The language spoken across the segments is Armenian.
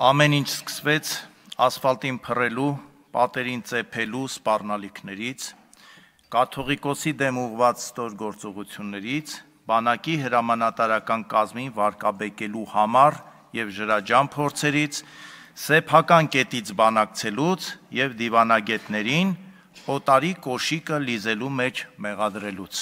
Ամեն ինչ սկսվեց ասֆալտին փռելու, պատերին ծեփելու սպառնալիքներից, կաթողիկոսի դեմ ուղված ստոր գործողություններից, բանակի հրամանատարական կազմին վարկաբեկելու համար եւ ժրաջան փորձերից, սեփական կետից բանակցելուց եւ դիվանագետներին օտարի կոշիկը լիզելու մեջ մեղադրելուց։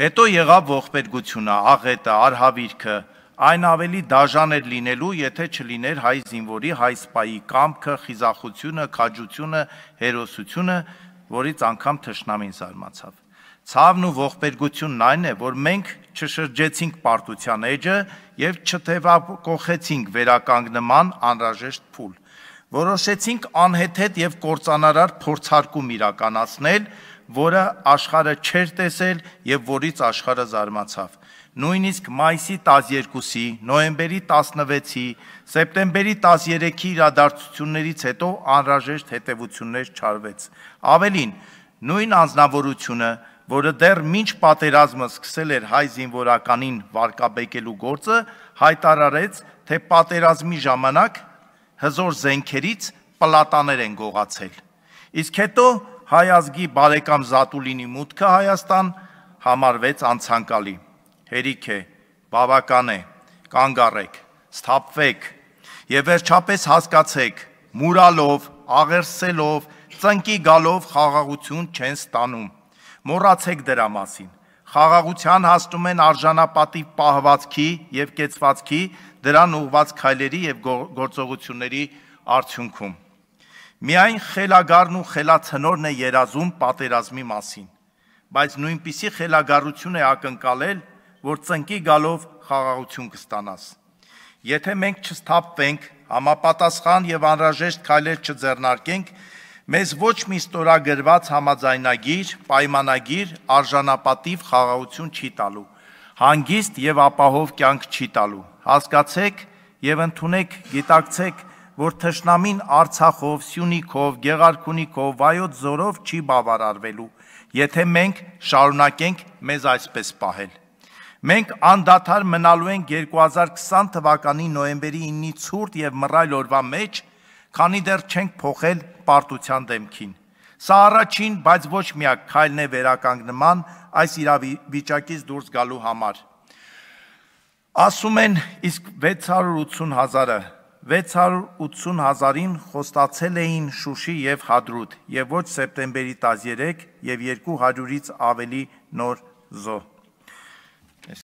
Հետո եղավ ողբերգությունը, աղետը, արհավիրքը, այն ավելի դաժան էր լինելու, եթե չլիներ հայ զինվորի, հայ սպայի կամքը, խիզախությունը, քաջությունը, հերոսությունը, որից անգամ թշնամին զարմացավ։ Ցավն ու ողբերգությունն այն է, որ մենք չշրջեցինք պարտության էջը եւ չթեվակողեցինք վերականգնման անրաժեշտ փուլ։ Որոշեցինք անհեթեթ եւ կործանարար փորձարկում իրականացնել, որը աշխարը չեր տեսել եւ որից աշխարը զարմացավ։ Նույնիսկ մայիսի 12-ի, նոեմբերի 16-ի, սեպտեմբերի 13-ի իրադարձություններից հետո անհրաժեշտ հետևություններ չարվեց։ Ավելին, նույն անznավորությունը, որը դեռ մինչ պատերազմը սկսել էր հայ զինվորականին վարկաբեկելու գործը, հայտարարեց, թե պատերազմի ժամանակ հզոր զենքերից պլատաներ են գողացել։ Իսկ հետո հայ ազգի բարեկամ Զատուլինի մուտքը Հայաստան համարվեց անցանկալի։ Հերիք է, բավական է, կանգ առեք, սթափվեք եւ վերջապես հասկացեք, մուրալով, աղերսելով, ծնկի գալով խաղաղություն չեն ստանում։ Մոռացեք դրա մասին։ Խաղաղության հասնում են արժանապատիվ պահվածքի եւ կեցվածքի, դրան ուղված քայլերի եւ գործողությունների արդյունքում։ Միայն խելագարն ու խելացնորն է երազում պատերազմի մասին, բայց նույնպիսի խելագարություն է ակնկալել, որ ծնկի գալով խաղաղություն կստանաս։ Եթե մենք չստապվենք, համապատասխան եւ անհրաժեշտ քայլեր չձեռնարկենք, մեզ ոչ մի ստորագրված համաձայնագիր, պայմանագիր արժանապատիվ խաղաղություն չի տալու, հանգիստ եւ ապահով կյանք չի տալու։ Հասկացեք եւ ընդունեք, գիտակցեք, որ թշնամին Արցախով, Սյունիքով, Գեղարքունիքով, Վայոց Զորով չի բավարարվելու, եթե մենք շարունակենք մեզ այսպես պահել։ Մենք անդադար մնալու ենք 2020 թվականի նոյեմբերի 9-ի ցուրտ եւ մռայլ օրվա մեջ, քանի դեռ չենք փոխել պարտության դեմքին։ Սա առաջին, բայց ոչ միակ քայլն է վերականգնման այս իրավիճակից դուրս գալու համար։ Ասում են, իսկ 680 հազարը 680 հազարին խոստացել էին Շուշի եւ Հադրուտ եւ ոչ սեպտեմբերի 13 եւ 200-ից ավելի նոր զոհ։